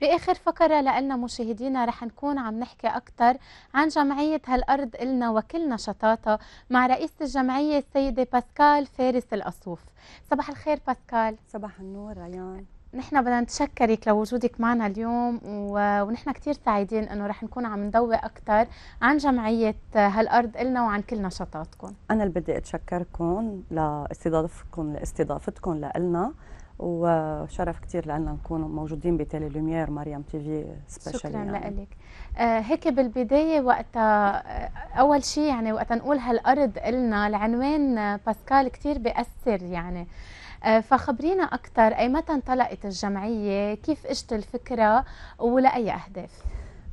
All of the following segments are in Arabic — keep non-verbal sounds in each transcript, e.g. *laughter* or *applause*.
بآخر فقرة لنا مشاهدينا رح نكون عم نحكي أكثر عن جمعية هالأرض إلنا وكل نشاطاتها مع رئيسة الجمعية السيدة باسكال فارس الأصوف صباح الخير باسكال صباح النور ريان نحن بدنا نتشكرك لوجودك معنا اليوم و... ونحن كثير سعيدين انه رح نكون عم نضوي اكثر عن جمعيه هالارض النا وعن كل نشاطاتكم. انا اللي بدي اتشكركم لاستضافتكم لاستضافتكم لنا وشرف كثير لنا نكون موجودين بتيلي لوميير مريم تي في سبيشال شكرا يعني. لك آه، هيك بالبدايه وقت آه، اول شيء يعني وقت نقول هالارض لنا العنوان آه، باسكال كثير بياثر يعني فخبرينا اكثر اي متى انطلقت الجمعيه كيف اجت الفكره ولاي اهداف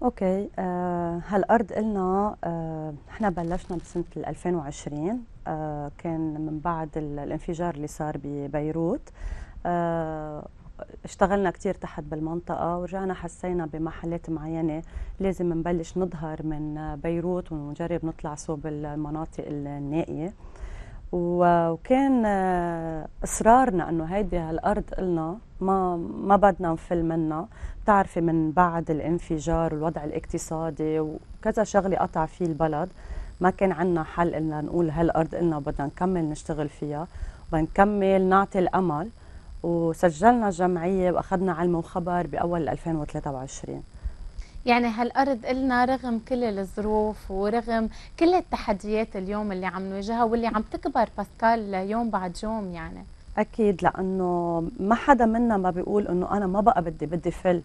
اوكي آه هالارض قلنا آه احنا بلشنا بسنه 2020 آه كان من بعد الانفجار اللي صار ببيروت آه، اشتغلنا كثير تحت بالمنطقة ورجعنا حسينا بمحلات معينة لازم نبلش نظهر من بيروت ونجرب نطلع صوب المناطق النائية وكان آه، اصرارنا انه هيدي هالارض النا ما ما بدنا نفل منها بتعرفي من بعد الانفجار والوضع الاقتصادي وكذا شغله قطع فيه البلد ما كان عندنا حل الا نقول هالارض النا بدنا نكمل نشتغل فيها بدنا نعطي الامل وسجلنا الجمعية وأخذنا علم وخبر بأول 2023 يعني هالأرض إلنا رغم كل الظروف ورغم كل التحديات اليوم اللي عم نواجهها واللي عم تكبر باسكال يوم بعد يوم يعني أكيد لأنه ما حدا منا ما بيقول إنه أنا ما بقى بدي بدي فل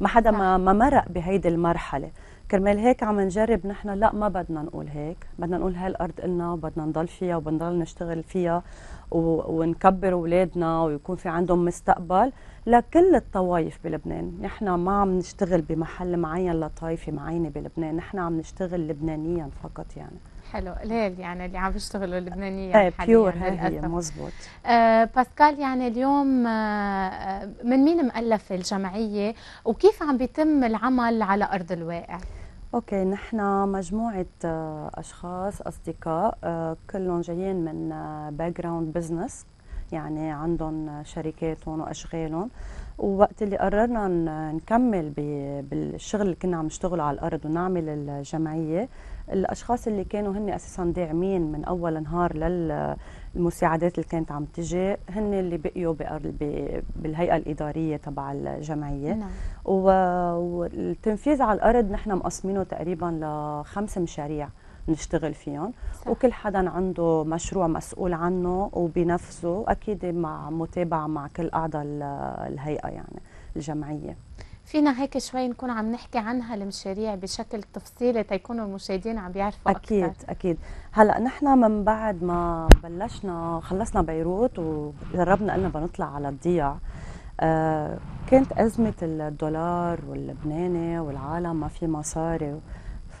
ما حدا ما, ما مرق بهيدي المرحلة كرمال هيك عم نجرب نحن لا ما بدنا نقول هيك بدنا نقول هالارض إلنا وبدنا نضل فيها وبنضل نشتغل فيها ونكبر اولادنا ويكون في عندهم مستقبل لكل الطوائف بلبنان نحن ما عم نشتغل بمحل معين لطائفه معينه بلبنان نحن عم نشتغل لبنانيا فقط يعني حلو الهيل يعني اللي عم بيشتغلوا اللبنانيين ايه بيور هي مزبوط آه باسكال يعني اليوم آه, آه، من مين مؤلفه الجمعيه وكيف عم بيتم العمل على ارض الواقع؟ اوكي نحن مجموعه آه، اشخاص اصدقاء آه، كلهم جايين من باك جراوند بزنس يعني عندهم شركاتهم واشغالهم ووقت اللي قررنا نكمل بالشغل اللي كنا عم نشتغله على الارض ونعمل الجمعيه الاشخاص اللي كانوا هن اساسا داعمين من اول نهار للمساعدات اللي كانت عم تجي هن اللي بقيوا بالهيئه الاداريه تبع الجمعيه نعم. والتنفيذ على الارض نحن مقسمينه تقريبا لخمس مشاريع نشتغل فيهم صح. وكل حدا عنده مشروع مسؤول عنه وبنفسه اكيد مع متابعه مع كل اعضاء الهيئه يعني الجمعيه فينا هيك شوي نكون عم نحكي عنها المشاريع بشكل تفصيلي تيكونوا المشاهدين عم يعرفوا اكيد أكثر. اكيد هلا نحن من بعد ما بلشنا خلصنا بيروت وجربنا انه بنطلع على الضيع آه كانت ازمه الدولار واللبناني والعالم ما في مصاري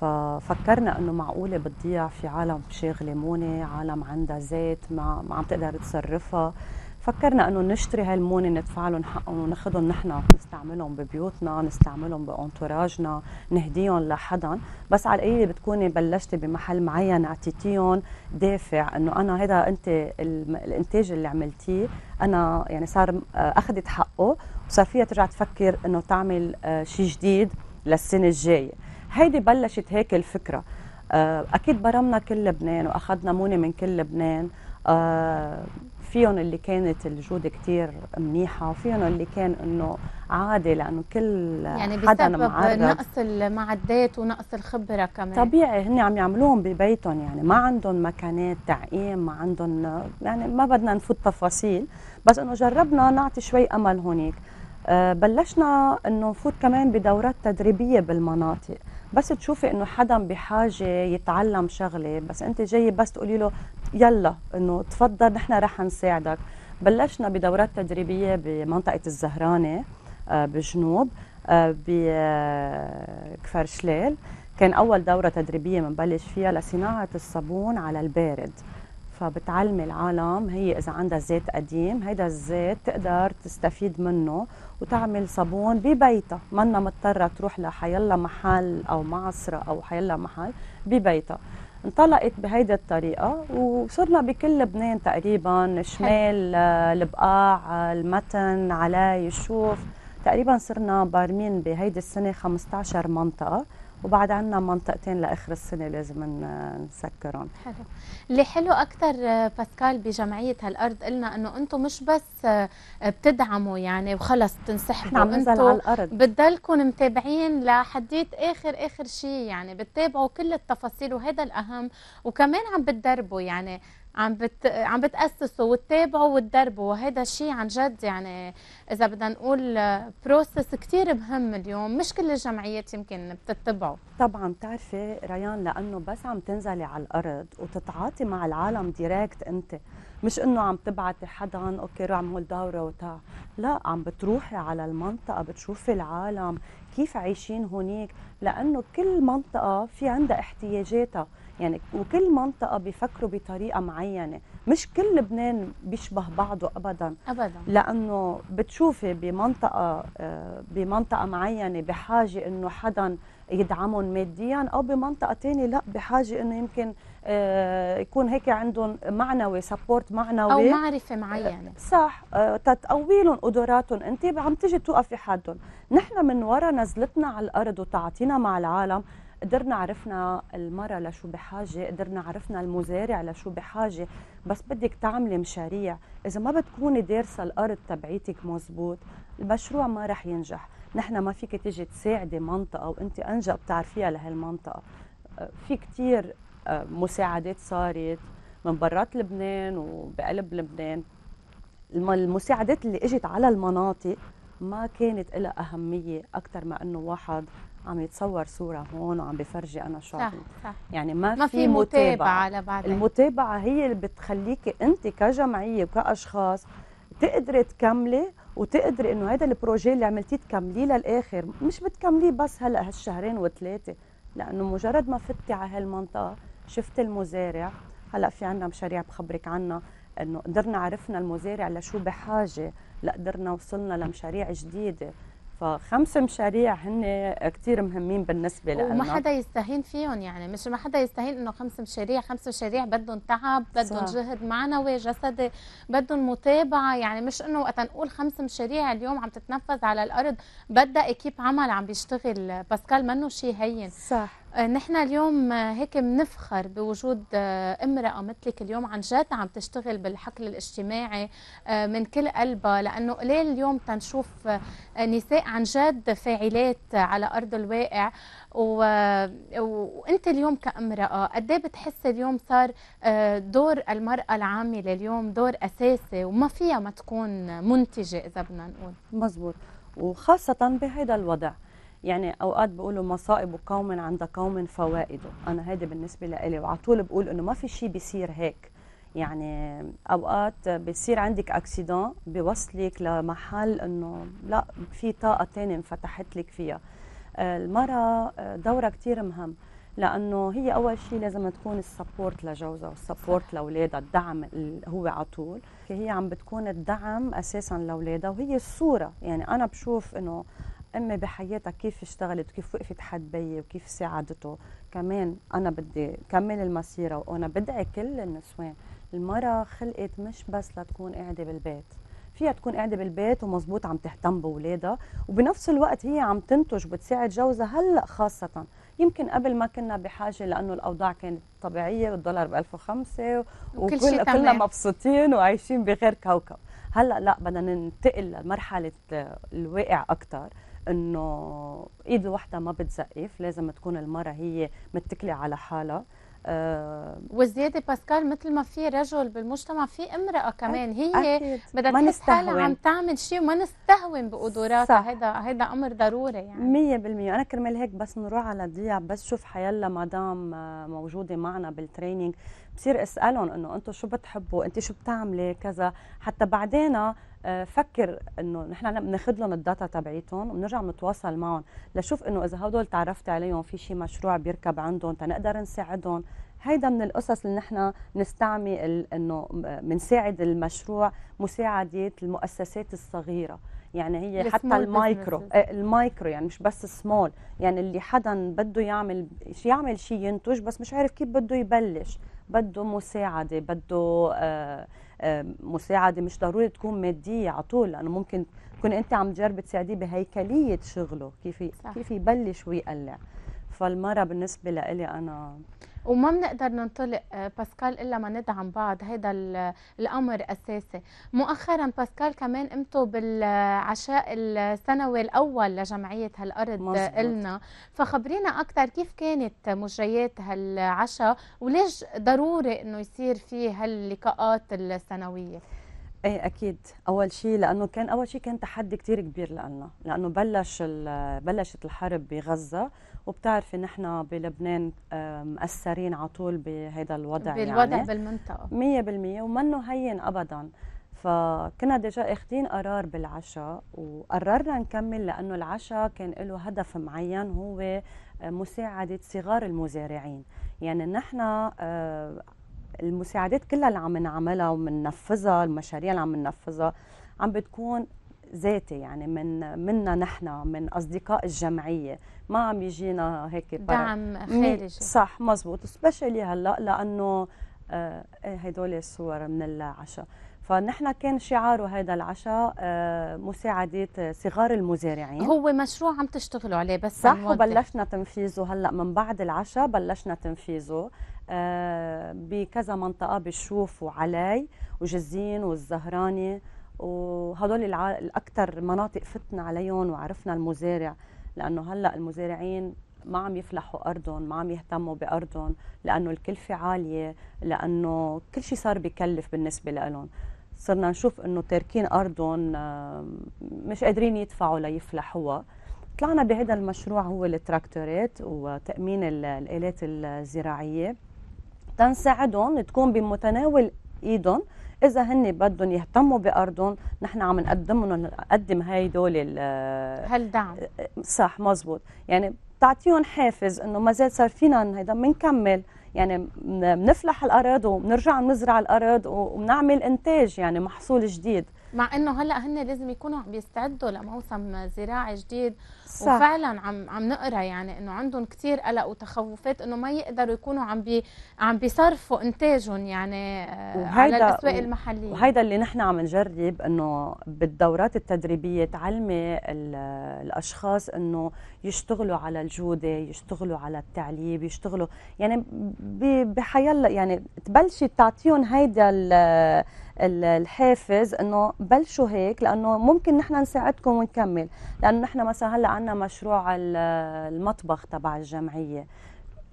ففكرنا انه معقوله بتضيع في عالم شاغله مونه عالم عندها زيت ما, ما عم تقدر تصرفها فكرنا انه نشتري هالمونه ندفع لهم حقهم وناخذهم نحن نستعملهم ببيوتنا نستعملهم بانتوراجنا نهديهم لحدا بس على القليله بتكوني بلشتي بمحل معين اعطيتيهم دافع انه انا هذا انت الانتاج اللي عملتيه انا يعني صار اخذت حقه وصار فيها ترجع تفكر انه تعمل آه، شيء جديد للسنه الجايه هيدي بلشت هيك الفكره آه، اكيد برمنا كل لبنان واخذنا مونه من كل لبنان آه، فيهم اللي كانت الجوده كثير منيحه وفيهم اللي كان انه عادي لانه كل يعني حدا معرض نقص المعدات ونقص الخبره كمان طبيعي هن عم يعملوهم ببيتهم يعني ما عندهم مكانات تعقيم ما عندهم يعني ما بدنا نفوت تفاصيل بس انه جربنا نعطي شوي امل هونيك آه، بلشنا انه نفوت كمان بدورات تدريبيه بالمناطق بس تشوفي انه حدا بحاجه يتعلم شغله بس انت جايه بس تقولي له يلا انه تفضل نحن رح نساعدك بلشنا بدورات تدريبيه بمنطقه الزهرانه آه، بجنوب آه، بكفر آه، شلال كان اول دوره تدريبيه بنبلش فيها لصناعه الصابون على البارد فبتعلمي العالم هي اذا عندها زيت قديم هيدا الزيت تقدر تستفيد منه وتعمل صابون ببيتها منا مضطره تروح لحيلا محل او معصره او حيلا محل ببيتها انطلقت بهيدي الطريقة وصرنا بكل لبنان تقريبا شمال البقاع المتن علي الشوف تقريبا صرنا بارمين بهيدي السنة 15 منطقة وبعد عندنا منطقتين لاخر السنه لازم نسكرهم حلو اللي حلو اكثر آه، باسكال بجمعيه هالارض قلنا انه انتم مش بس آه، بتدعموا يعني وخلص تنسحبوا عم على الارض بتضلكم متابعين لحديت اخر اخر شيء يعني بتتابعوا كل التفاصيل وهذا الاهم وكمان عم بتدربوا يعني عم بت... عم بتاسسوا وتتابعوا وتدربوا وهذا الشيء عن جد يعني اذا بدنا نقول بروسس كثير مهم اليوم مش كل الجمعيات يمكن بتتبعه طبعا بتعرفي ريان لانه بس عم تنزلي على الارض وتتعاطي مع العالم ديريكت انت مش انه عم تبعتي حدا اوكي روح اعمل دوره وتع لا عم بتروحي على المنطقه بتشوفي العالم كيف عايشين هونيك لانه كل منطقه في عندها احتياجاتها يعني وكل منطقه بيفكروا بطريقه معينه مش كل لبنان بيشبه بعضه ابدا ابدا لانه بتشوفي بمنطقه آه، بمنطقه معينه بحاجه انه حدا يدعمهم ماديا او بمنطقه ثانيه لا بحاجه انه يمكن آه، يكون هيك عندهم معنوي سبورت معنوي او معرفه معينه آه، صح تتقوي لهم قدراتهم انت عم تجي توقفي حدهم نحن من وراء نزلتنا على الارض وتعاطينا مع العالم قدرنا عرفنا المرة لشو بحاجة قدرنا عرفنا المزارع لشو بحاجة بس بدك تعملي مشاريع إذا ما بتكوني دارسة الأرض تبعيتك مزبوط المشروع ما رح ينجح نحن ما فيك تيجي تساعدي منطقة وأنت أنجا بتعرفيها لهالمنطقة آه، في كتير آه، مساعدات صارت من برات لبنان وبقلب لبنان المساعدات اللي اجت على المناطق ما كانت لها أهمية أكثر ما أنه واحد عم يتصور صورة هون وعم بفرجي أنا شو صح, صح يعني ما, ما في متابعة, لبعدين. المتابعة هي اللي بتخليكي أنت كجمعية وكأشخاص تقدري تكملي وتقدري انه هذا البروجي اللي عملتيه تكمليه للاخر مش بتكمليه بس هلا هالشهرين وثلاثه لانه مجرد ما فتي على هالمنطقه شفت المزارع هلا في عندنا مشاريع بخبرك عنها انه قدرنا عرفنا المزارع لشو بحاجه لا قدرنا وصلنا لمشاريع جديده فخمس مشاريع هن كثير مهمين بالنسبه لنا وما حدا يستهين فيهم يعني مش ما حدا يستهين انه خمس مشاريع خمس مشاريع بدهم تعب بدهم جهد معنوي جسدي بدهم متابعه يعني مش انه وقت نقول خمس مشاريع اليوم عم تتنفذ على الارض بدها اكيب عمل عم بيشتغل باسكال منه شيء هين صح نحن اليوم هيك بنفخر بوجود آه، امرأة مثلك اليوم عن جد عم تشتغل بالحقل الاجتماعي آه، من كل قلبها لأنه قليل اليوم تنشوف آه، نساء عن جد فاعلات على أرض الواقع و... وانت اليوم كامراه قد ايه بتحسي اليوم صار دور المراه العامله اليوم دور اساسي وما فيها ما تكون منتجه اذا بدنا نقول مزبوط وخاصه بهذا الوضع يعني اوقات بيقولوا مصائب قوم عند قوم فوائده انا هذا بالنسبه لإلي وعلى طول بقول انه ما في شيء بيصير هيك يعني اوقات بصير عندك اكسيدون بيوصلك لمحل انه لا في طاقه ثانيه انفتحت لك فيها آه، المراه آه، دورها كثير مهم لانه هي اول شيء لازم تكون السبورت لجوزها والسبورت لاولادها الدعم اللي هو على طول هي عم بتكون الدعم اساسا لاولادها وهي الصوره يعني انا بشوف انه امي بحياتها كيف اشتغلت وكيف وقفت حد بيي وكيف ساعدته كمان انا بدي كمل المسيره وانا بدعي كل النسوان المراه خلقت مش بس لتكون قاعده بالبيت فيها تكون قاعده بالبيت ومزبوط عم تهتم باولادها وبنفس الوقت هي عم تنتج وبتساعد جوزها هلا خاصه يمكن قبل ما كنا بحاجه لانه الاوضاع كانت طبيعيه والدولار ب 1005 وكل وكل كلنا مبسوطين وعايشين بغير كوكب هلا لا بدنا ننتقل لمرحله الواقع اكثر انه ايد وحده ما بتزقف لازم تكون المراه هي متكله على حالها آه وزياده باسكال مثل ما في رجل بالمجتمع في امراه كمان هي بدها تحس حالها عم تعمل شيء وما نستهون بقدراتها هذا هذا امر ضروري يعني 100% انا كرمال هيك بس نروح على الضيع بس شوف حيلا مدام آه، موجوده معنا بالتريننج بصير اسالهم انه انتم شو بتحبوا انت شو بتعملي كذا حتى بعدين آه، فكر انه نحن بناخذ لهم الداتا تبعيتهم وبنرجع نتواصل معهم لشوف انه اذا هدول تعرفت عليهم في شيء مشروع بيركب عندهم تنقدر نساعدهم هيدا من القصص اللي نحن نستعمل انه بنساعد المشروع مساعده المؤسسات الصغيره يعني هي حتى المايكرو إيه، المايكرو يعني مش بس سمول يعني اللي حدا بده يعمل يعمل شيء ينتج بس مش عارف كيف بده يبلش بده مساعده بده آه، آه، مساعده مش ضروري تكون ماديه على طول لانه ممكن تكون انت عم تجربي تساعديه بهيكليه شغله كيف كيف يبلش ويقلع فالمرة بالنسبة لإلي أنا وما بنقدر ننطلق آه، باسكال الا ما ندعم بعض هذا الامر اساسي مؤخرا باسكال كمان قمتوا بالعشاء السنوي الاول لجمعيه هالارض مزبوط. فخبرينا اكثر كيف كانت مجريات هالعشاء وليش ضروري انه يصير في هاللقاءات السنويه ايه اكيد اول شيء لانه كان اول شيء كان تحدي كثير كبير لنا لانه بلش بلشت الحرب بغزه وبتعرفي نحن بلبنان مأثرين على طول بهذا الوضع يعني. بالوضع يعني بالمنطقه 100% ومنه هين ابدا فكنا ديجا اخذين قرار بالعشاء وقررنا نكمل لانه العشاء كان له هدف معين هو آه، مساعده صغار المزارعين يعني نحن آه، المساعدات كلها اللي عم نعملها ومننفذها المشاريع اللي عم ننفذها عم بتكون ذاتي يعني من منا نحن من اصدقاء الجمعيه ما عم يجينا هيك دعم خارجي صح مزبوط سبيشلي هلا لانه آه إيه، هدول الصور من العشاء فنحن كان شعاره هذا العشاء آه مساعدة صغار المزارعين هو مشروع عم تشتغلوا عليه بس صح وبلشنا تنفيذه هلا من بعد العشاء بلشنا تنفيذه آه بكذا منطقة بالشوف وعلي وجزين والزهراني وهدول الاكثر مناطق فتنا عليهم وعرفنا المزارع لانه هلا المزارعين ما عم يفلحوا ارضهم ما عم يهتموا بارضهم لانه الكلفه عاليه لانه كل شيء صار بكلف بالنسبه لهم صرنا نشوف انه تاركين ارضهم مش قادرين يدفعوا ليفلحوها طلعنا بهذا المشروع هو التراكتورات وتامين الالات الزراعيه تنساعدهم تكون بمتناول ايدهم اذا هن بدهم يهتموا بارضهم نحن عم نقدم لهم نقدم هاي هيدول هالدعم صح مزبوط يعني بتعطيهم حافز انه ما زال صار فينا هيدا بنكمل يعني بنفلح الاراضي وبنرجع نزرع الاراضي وبنعمل انتاج يعني محصول جديد مع انه هلا هن لازم يكونوا عم بيستعدوا لموسم زراعي جديد صح. وفعلا عم عم نقرا يعني انه عندهم كثير قلق وتخوفات انه ما يقدروا يكونوا عم بي عم بيصرفوا انتاجهم يعني آه، وهيدا على الاسواق المحليه وهيدا اللي نحن عم نجرب انه بالدورات التدريبيه تعلمي الاشخاص انه يشتغلوا على الجوده يشتغلوا على التعليب يشتغلوا يعني بحيال يعني تبلشي تعطيهم هيدا الحافز انه بلشوا هيك لانه ممكن نحن نساعدكم ونكمل لانه نحن مثلا هلا عندنا مشروع المطبخ تبع الجمعيه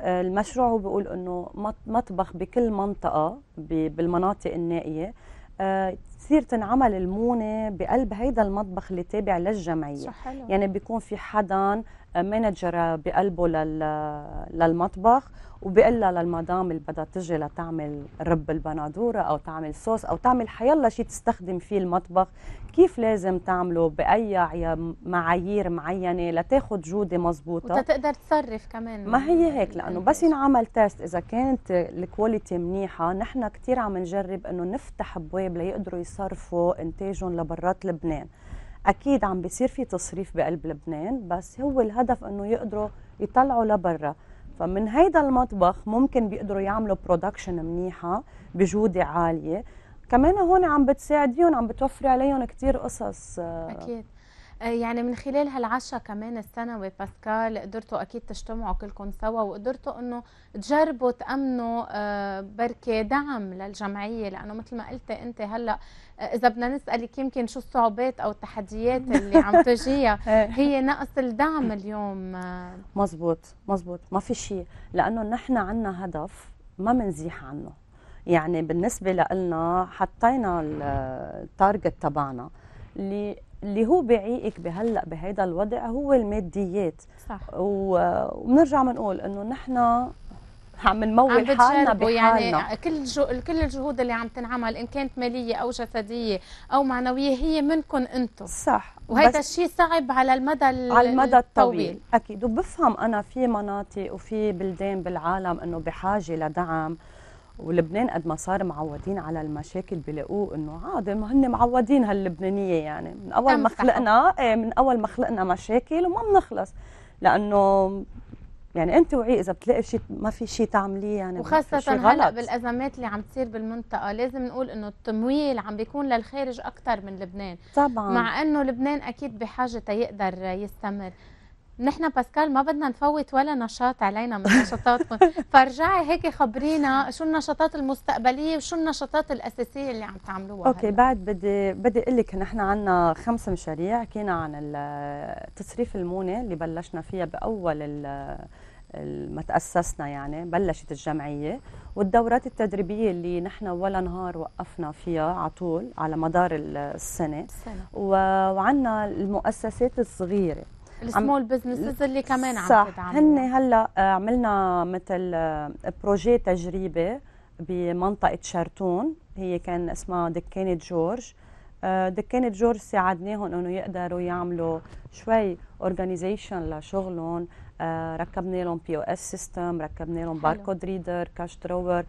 المشروع هو بيقول انه مطبخ بكل منطقه بالمناطق النائيه آه، بتصير تنعمل المونه بقلب هيدا المطبخ اللي تابع للجمعيه صح حلو. يعني بيكون في حدا آه، مانجر بقلبه للمطبخ وبقول لها للمدام اللي بدها تجي لتعمل رب البندوره او تعمل صوص او تعمل حيالله شيء تستخدم فيه المطبخ كيف لازم تعمله باي معايير معينه لتاخذ جوده مضبوطه وتقدر تصرف كمان ما هي هيك لانه بس ينعمل تيست اذا كانت الكواليتي منيحه نحن كثير عم نجرب انه نفتح ابواب ليقدروا بيصرفوا انتاجهم لبرات لبنان اكيد عم بيصير في تصريف بقلب لبنان بس هو الهدف انه يقدروا يطلعوا لبرا فمن هيدا المطبخ ممكن بيقدروا يعملوا برودكشن منيحه بجوده عاليه كمان هون عم بتساعديهم عم بتوفري عليهم كثير قصص آه، اكيد آه، يعني من خلال هالعشاء كمان السنوي باسكال قدرتوا اكيد تجتمعوا كلكم سوا وقدرتوا انه تجربوا تامنوا آه، بركي دعم للجمعيه لانه مثل ما قلتي انت هلا آه، اذا بدنا نسالك يمكن شو الصعوبات او التحديات *laughs* اللي عم تجيها هي نقص الدعم اليوم مزبوط مزبوط ما في شيء لانه نحن عندنا هدف ما بنزيح عنه يعني بالنسبه لنا حطينا التارجت تبعنا اللي اللي هو بيعيقك بهلا بهيدا الوضع هو الماديات صح وبنرجع بنقول انه نحن عم نمول عم حالنا يعني بحالنا يعني كل جو كل الجهود اللي عم تنعمل ان كانت ماليه او جسديه او معنويه هي منكم انتم صح وهذا الشيء صعب على المدى على المدى الطويل. الطويل اكيد وبفهم انا في مناطق وفي بلدان بالعالم انه بحاجه لدعم ولبنان قد ما صار معودين على المشاكل بلاقوه انه عادي ما هن معودين هاللبنانيه يعني من اول ما خلقنا ايه من اول ما خلقنا مشاكل وما بنخلص لانه يعني انت وعي اذا بتلاقي شيء ما في شيء تعمليه يعني وخاصه هلا بالازمات اللي عم تصير بالمنطقه لازم نقول انه التمويل عم بيكون للخارج اكثر من لبنان طبعا مع انه لبنان اكيد بحاجه تيقدر يستمر نحن باسكال ما بدنا نفوت ولا نشاط علينا من نشاطاتكم *laughs* فارجعي هيك خبرينا شو النشاطات المستقبليه وشو النشاطات الاساسيه اللي عم تعملوها اوكي هلأ. بعد بدي بدي اقول لك نحن عندنا خمس مشاريع حكينا عن التصريف المونه اللي بلشنا فيها باول ما تأسسنا يعني بلشت الجمعية والدورات التدريبية اللي نحن ولا نهار وقفنا فيها على طول على مدار السنة, السنة. وعندنا المؤسسات الصغيرة السمول بزنسز اللي كمان عم صح هن هلا آه، عملنا مثل بروجي آه، تجريبي بمنطقه شرتون هي كان اسمها دكانه جورج دكانة جورج ساعدناهم انه يقدروا يعملوا شوي اورجانيزيشن لشغلهم آه، ركبنا لهم بي او اس سيستم ركبنا لهم باركود ريدر كاش دروور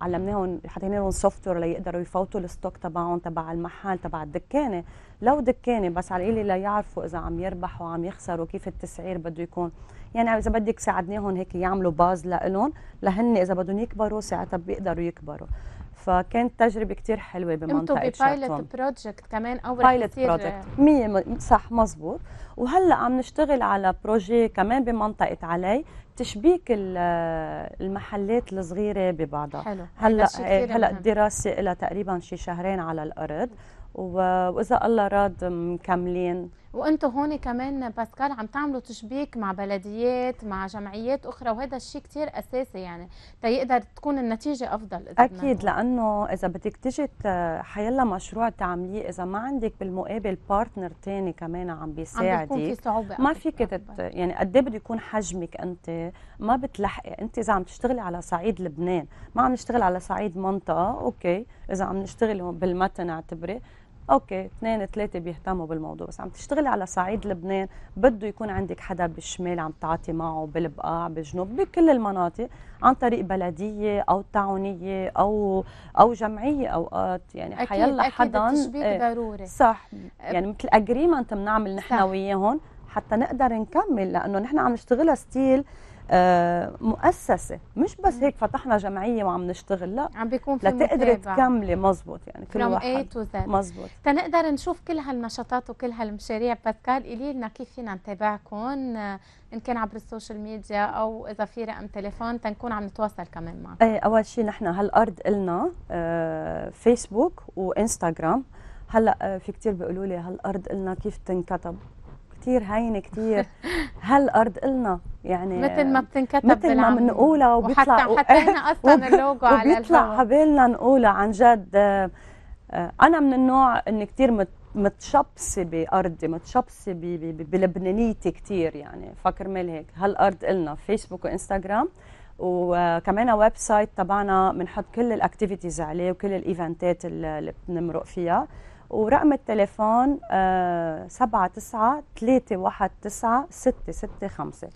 علمناهم حطينا لهم سوفت وير ليقدروا يفوتوا الستوك تبعهم تبع المحل تبع الدكانه لو دكانه بس على القليله ليعرفوا اذا عم يربحوا عم يخسروا كيف التسعير بده يكون يعني اذا بدك ساعدناهم هيك يعملوا باز لهم لهن اذا بدهم يكبروا ساعتها بيقدروا يكبروا فكانت تجربه كثير حلوه بمنطقه انتم ببايلوت بروجكت كمان اول بايلوت بروجكت 100 صح مزبوط وهلا عم نشتغل على بروجي كمان بمنطقه علي تشبيك المحلات الصغيره ببعضها حلو هلا هلا الدراسه لها تقريبا شي شهرين على الارض واذا الله راد مكملين وانتم هون كمان باسكال عم تعملوا تشبيك مع بلديات مع جمعيات اخرى وهذا الشيء كثير اساسي يعني تيقدر تكون النتيجه افضل إذا اكيد لانه اذا بدك تجي حيلا مشروع تعمليه اذا ما عندك بالمقابل بارتنر ثاني كمان عم بيساعدك عم بيكون في صعوبه ما فيك يعني قد إيه بده يكون حجمك انت ما بتلحقي انت اذا عم تشتغلي على صعيد لبنان ما عم نشتغل على صعيد منطقه اوكي اذا عم نشتغل بالمتن اعتبري اوكي اثنين ثلاثه بيهتموا بالموضوع بس عم تشتغلي على صعيد لبنان بده يكون عندك حدا بالشمال عم تعطي معه بالبقاع بالجنوب بكل المناطق عن طريق بلديه او تعاونيه او او جمعيه اوقات يعني حيلا حيلا أكيد حدا التشبيك ايه ضروري صح يعني مثل اجريمنت بنعمل نحن وياهم حتى نقدر نكمل لانه نحن عم نشتغلها ستيل آه، مؤسسه مش بس هيك فتحنا جمعيه وعم نشتغل لا عم بيكون في لتقدري تكملي مزبوط يعني كل From واحد مزبوط تنقدر نشوف كل هالنشاطات وكل هالمشاريع باسكال قولي لنا كيف فينا نتابعكم ان كان عبر السوشيال ميديا او اذا في رقم تليفون تنكون عم نتواصل كمان معك ايه اول شيء نحن هالارض النا فيسبوك آه، وانستغرام هلا آه، في كثير بيقولوا لي هالارض النا كيف تنكتب كثير هينه كثير *laughs* هالارض إلنا يعني مثل ما بتنكتب مثل ما بنقولها وبيطلع حتى حطينا *laughs* اصلا اللوجو على وبيطلع عبالنا نقولها عن جد آه، انا من النوع اني كثير متشبسه بارضي متشبسه بلبنانيتي كثير يعني فكرمال هيك هالارض إلنا فيسبوك وانستغرام وكمان ويب سايت تبعنا بنحط كل الاكتيفيتيز عليه وكل الايفنتات اللي بنمرق فيها ورقم التليفون 7 9 3 1 9 6 6 5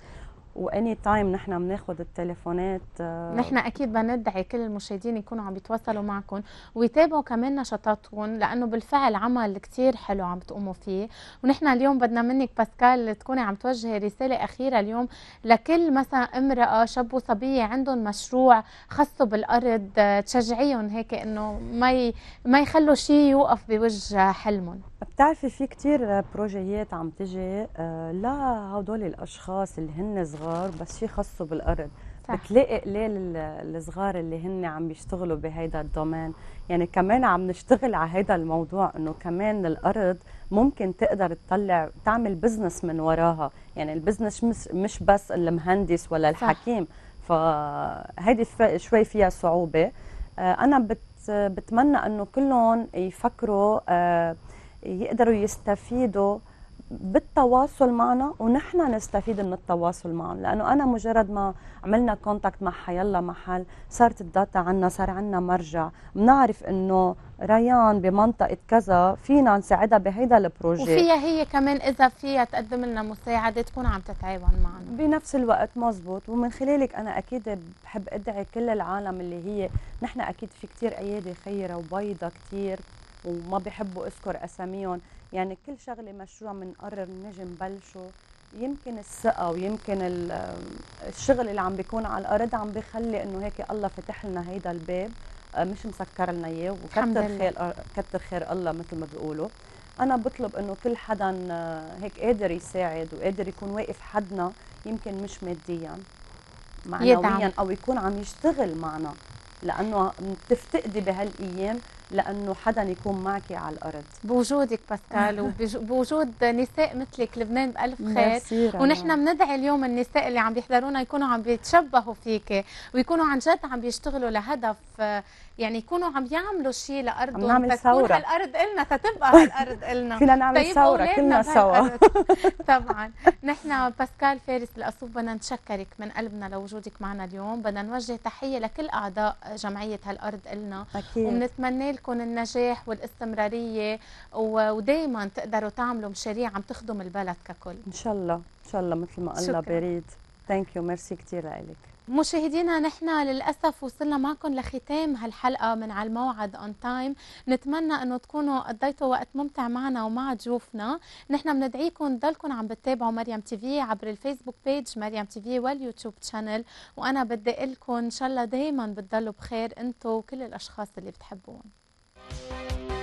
واني تايم نحن بناخذ التليفونات آه، نحن اكيد بندعي كل المشاهدين يكونوا عم يتواصلوا معكم ويتابعوا كمان نشاطاتكم لانه بالفعل عمل كثير حلو عم تقوموا فيه ونحن اليوم بدنا منك باسكال تكوني عم توجهي رساله اخيره اليوم لكل مثلا امراه شاب وصبيه عندهم مشروع خاصه بالارض آه، تشجعيهم هيك انه ما ما يخلوا شيء يوقف بوجه حلمهم بتعرفي في كتير بروجيات عم تجي آه، لا هدول الاشخاص اللي هن صغار بس شي خصو بالارض صح. بتلاقي قليل الصغار اللي هن عم بيشتغلوا بهيدا الدومين يعني كمان عم نشتغل على هيدا الموضوع انه كمان الارض ممكن تقدر تطلع تعمل بزنس من وراها يعني البزنس مش, بس المهندس ولا الحكيم فهيدي شوي فيها صعوبه آه، انا بتمنى انه كلهم يفكروا آه، يقدروا يستفيدوا بالتواصل معنا ونحن نستفيد من التواصل معهم لانه انا مجرد ما عملنا كونتاكت مع حيلا محل صارت الداتا عنا صار عنا مرجع بنعرف انه ريان بمنطقه كذا فينا نساعدها بهيدا البروجي وفيها هي كمان اذا فيها تقدم لنا مساعده تكون عم تتعاون معنا بنفس الوقت مزبوط ومن خلالك انا اكيد بحب ادعي كل العالم اللي هي نحن اكيد في كثير ايادي خيره وبيضه كثير وما بحبوا اذكر اساميهم يعني كل شغله مشروع بنقرر نجي نبلشه يمكن الثقة ويمكن الشغل اللي عم بيكون على الأرض عم بخلي إنه هيك الله فتح لنا هيدا الباب آه، مش مسكر لنا إياه وكتر خير كتر خير الله مثل ما بيقولوا أنا بطلب إنه كل حدا آه، هيك قادر يساعد وقادر يكون واقف حدنا يمكن مش ماديا معنويا أو يكون عم يشتغل معنا لأنه بتفتقدي بهالأيام لانه حدا يكون معك على الارض بوجودك *laughs* باسكال وبوجود نساء مثلك لبنان بالف خير ونحن بندعي اليوم النساء اللي عم بيحضرونا يكونوا عم بيتشبهوا فيك ويكونوا عن جد عم بيشتغلوا لهدف يعني يكونوا عم يعملوا شيء لارضهم عم نعمل ثوره هالارض النا تتبقى هالارض *laughs* النا فينا نعمل طيب، ثوره كلنا سوا *laughs* طبعا نحن باسكال فارس الاسوب بدنا نتشكرك من قلبنا لوجودك معنا اليوم بدنا نوجه تحيه لكل اعضاء جمعيه هالارض النا أكيد. وبنتمنى لكم النجاح والاستمراريه ودائما تقدروا تعملوا مشاريع عم تخدم البلد ككل ان شاء الله ان شاء الله مثل ما قلنا بريد ثانك يو ميرسي كثير لك مشاهدينا نحن للأسف وصلنا معكم لختام هالحلقة من على الموعد اون تايم نتمنى أنه تكونوا قضيتوا وقت ممتع معنا ومع ضيوفنا نحن بندعيكم تضلكم عم بتتابعوا مريم تي في عبر الفيسبوك بيج مريم تي في واليوتيوب تشانل وأنا بدي أقول لكم إن شاء الله دايما بتضلوا بخير انتم وكل الأشخاص اللي بتحبوهم